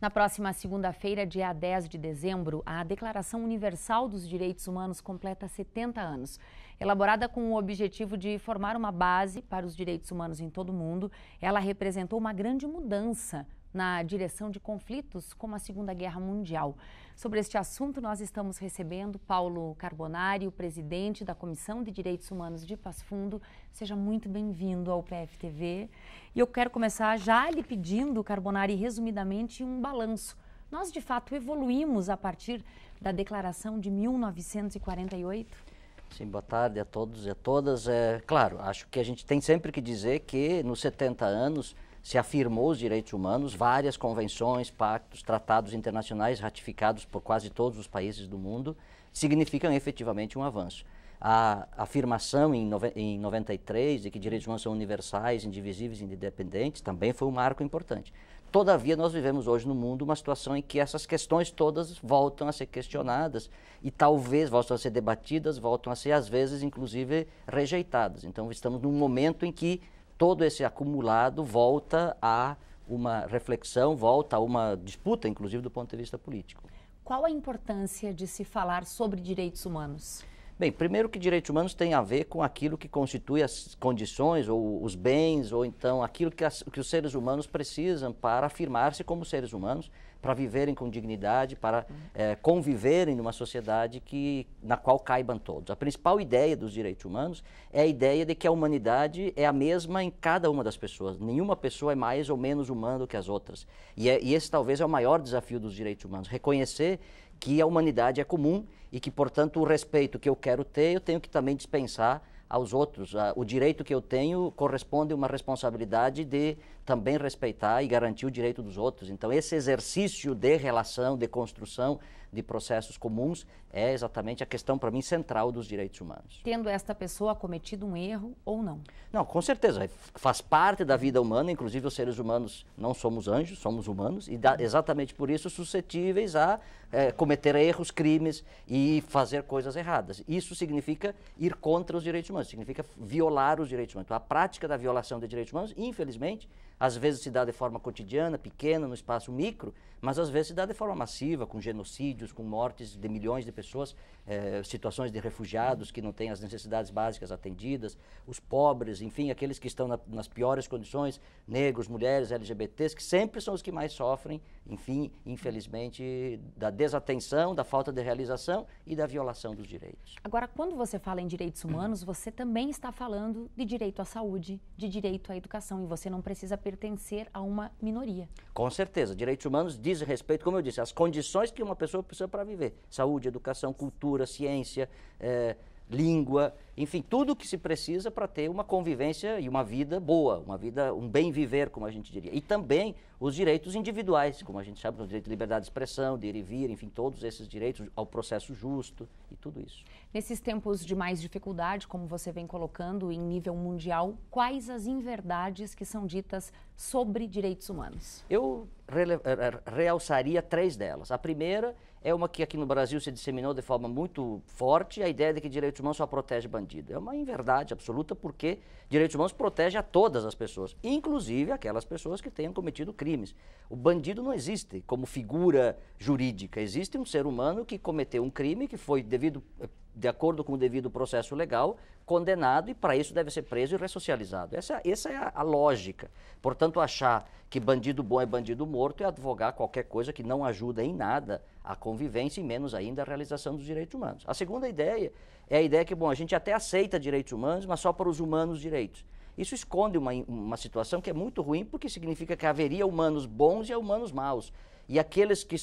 Na próxima segunda-feira, dia 10 de dezembro, a Declaração Universal dos Direitos Humanos completa 70 anos. Elaborada com o objetivo de formar uma base para os direitos humanos em todo o mundo, ela representou uma grande mudança na direção de conflitos como a Segunda Guerra Mundial. Sobre este assunto, nós estamos recebendo Paulo Carbonari, o presidente da Comissão de Direitos Humanos de Paz Fundo. Seja muito bem-vindo ao PFTV. E eu quero começar já lhe pedindo, Carbonari, resumidamente, um balanço. Nós, de fato, evoluímos a partir da declaração de 1948? Sim, boa tarde a todos e a todas. É, claro, acho que a gente tem sempre que dizer que nos 70 anos se afirmou os direitos humanos, várias convenções, pactos, tratados internacionais ratificados por quase todos os países do mundo significam efetivamente um avanço. A afirmação em, em 93 de que direitos humanos são universais, indivisíveis e independentes também foi um marco importante. Todavia, nós vivemos hoje no mundo uma situação em que essas questões todas voltam a ser questionadas e talvez voltam a ser debatidas, voltam a ser, às vezes, inclusive, rejeitadas. Então, estamos num momento em que todo esse acumulado volta a uma reflexão, volta a uma disputa, inclusive, do ponto de vista político. Qual a importância de se falar sobre direitos humanos? Bem, primeiro que direitos humanos tem a ver com aquilo que constitui as condições ou os bens, ou então aquilo que, as, que os seres humanos precisam para afirmar-se como seres humanos, para viverem com dignidade, para é, conviverem numa sociedade que, na qual caibam todos. A principal ideia dos direitos humanos é a ideia de que a humanidade é a mesma em cada uma das pessoas. Nenhuma pessoa é mais ou menos humana do que as outras. E, é, e esse talvez é o maior desafio dos direitos humanos, reconhecer que a humanidade é comum e que, portanto, o respeito que eu quero ter, eu tenho que também dispensar aos outros. Ah, o direito que eu tenho corresponde a uma responsabilidade de também respeitar e garantir o direito dos outros. Então, esse exercício de relação, de construção de processos comuns é exatamente a questão, para mim, central dos direitos humanos. Tendo esta pessoa cometido um erro ou não? Não, com certeza. É, faz parte da vida humana, inclusive os seres humanos não somos anjos, somos humanos, e da, exatamente por isso suscetíveis a é, cometer erros, crimes e fazer coisas erradas. Isso significa ir contra os direitos humanos, significa violar os direitos humanos. Então, a prática da violação de direitos humanos, infelizmente, às vezes se dá de forma cotidiana, pequena, no espaço micro, mas às vezes se dá de forma massiva, com genocídio genocídios, com mortes de milhões de pessoas, eh, situações de refugiados que não têm as necessidades básicas atendidas, os pobres, enfim, aqueles que estão na, nas piores condições, negros, mulheres, LGBTs, que sempre são os que mais sofrem, enfim, infelizmente, da desatenção, da falta de realização e da violação dos direitos. Agora, quando você fala em direitos hum. humanos, você também está falando de direito à saúde, de direito à educação, e você não precisa pertencer a uma minoria. Com certeza. Direitos humanos dizem respeito, como eu disse, às condições que uma pessoa para viver. Saúde, educação, cultura, ciência, eh, língua, enfim, tudo o que se precisa para ter uma convivência e uma vida boa, uma vida, um bem viver, como a gente diria. E também os direitos individuais, como a gente sabe, o direito de liberdade de expressão, de ir e vir, enfim, todos esses direitos ao processo justo e tudo isso. Nesses tempos de mais dificuldade, como você vem colocando em nível mundial, quais as inverdades que são ditas sobre direitos humanos? Eu eh, eh, realçaria três delas. A primeira é uma que aqui no Brasil se disseminou de forma muito forte, a ideia de que direitos humanos só protege bandidos bandido. É uma inverdade absoluta porque direitos humanos protege a todas as pessoas, inclusive aquelas pessoas que tenham cometido crimes. O bandido não existe como figura jurídica, existe um ser humano que cometeu um crime que foi devido eh, de acordo com o devido processo legal, condenado e para isso deve ser preso e ressocializado. Essa, essa é a, a, lógica. Portanto, achar que bandido bom é bandido morto é advogar qualquer coisa que não ajuda em nada a convivência e menos ainda a realização dos direitos humanos. A segunda ideia é a ideia que, bom, a gente até aceita direitos humanos, mas só para os humanos direitos. Isso esconde uma, uma situação que é muito ruim porque significa que haveria humanos bons e humanos maus. E aqueles que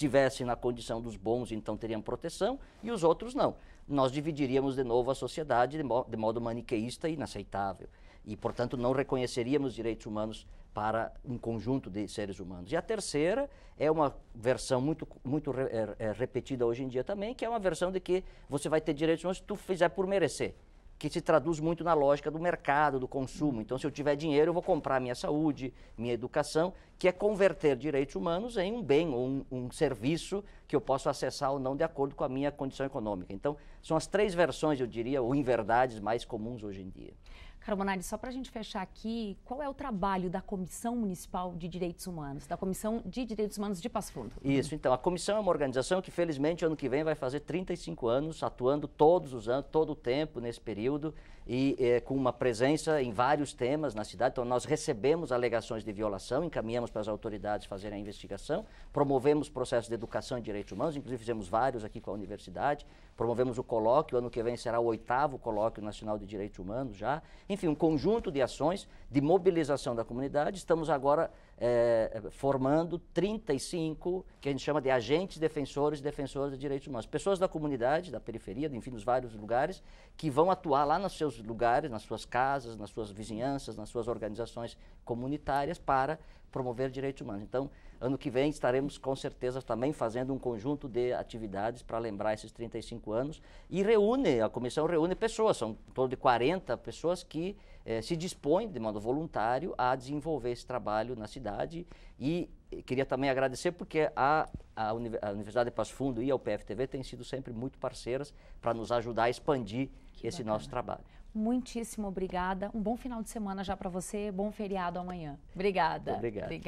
tivessem na condição dos bons, então teriam proteção, e os outros não. Nós dividiríamos de novo a sociedade de, mo de modo maniqueísta e inaceitável. E, portanto, não reconheceríamos direitos humanos para um conjunto de seres humanos. E a terceira é uma versão muito, muito re é, é repetida hoje em dia também, que é uma versão de que você vai ter direitos humanos se tu fizer por merecer que se traduz muito na lógica do mercado, do consumo. Então, se eu tiver dinheiro, eu vou comprar minha saúde, minha educação, que é converter direitos humanos em um bem ou um, um, serviço que eu posso acessar ou não de acordo com a minha condição econômica. Então, são as três versões, eu diria, ou inverdades mais comuns hoje em dia. Carbonari, só para a gente fechar aqui, qual é o trabalho da Comissão Municipal de Direitos Humanos, da Comissão de Direitos Humanos de Passo Fundo? Isso, então, a comissão é uma organização que, felizmente, ano que vem vai fazer 35 anos, atuando todos os anos, todo o tempo nesse período, e é, com uma presença em vários temas na cidade. Então, nós recebemos alegações de violação, encaminhamos para as autoridades fazerem a investigação, promovemos processos de educação em direitos humanos, inclusive fizemos vários aqui com a universidade, Promovemos o colóquio, ano que vem será o oitavo colóquio nacional de direitos humanos já. Enfim, um conjunto de ações de mobilização da comunidade. Estamos agora é, formando 35, que a gente chama de agentes defensores e defensoras de direitos humanos. Pessoas da comunidade, da periferia, enfim, dos vários lugares, que vão atuar lá nos seus lugares, nas suas casas, nas suas vizinhanças, nas suas organizações comunitárias para promover direitos humanos. Então, Ano que vem estaremos com certeza também fazendo um conjunto de atividades para lembrar esses 35 anos e reúne, a comissão reúne pessoas, são em torno de 40 pessoas que eh, se dispõem de modo voluntário a desenvolver esse trabalho na cidade e eh, queria também agradecer porque a, a, Universidade de Passo Fundo e a UPF-TV têm sido sempre muito parceiras para nos ajudar a expandir que esse bacana. nosso trabalho. Muitíssimo obrigada. Um bom final de semana já para você. Bom feriado amanhã. Obrigada. obrigada.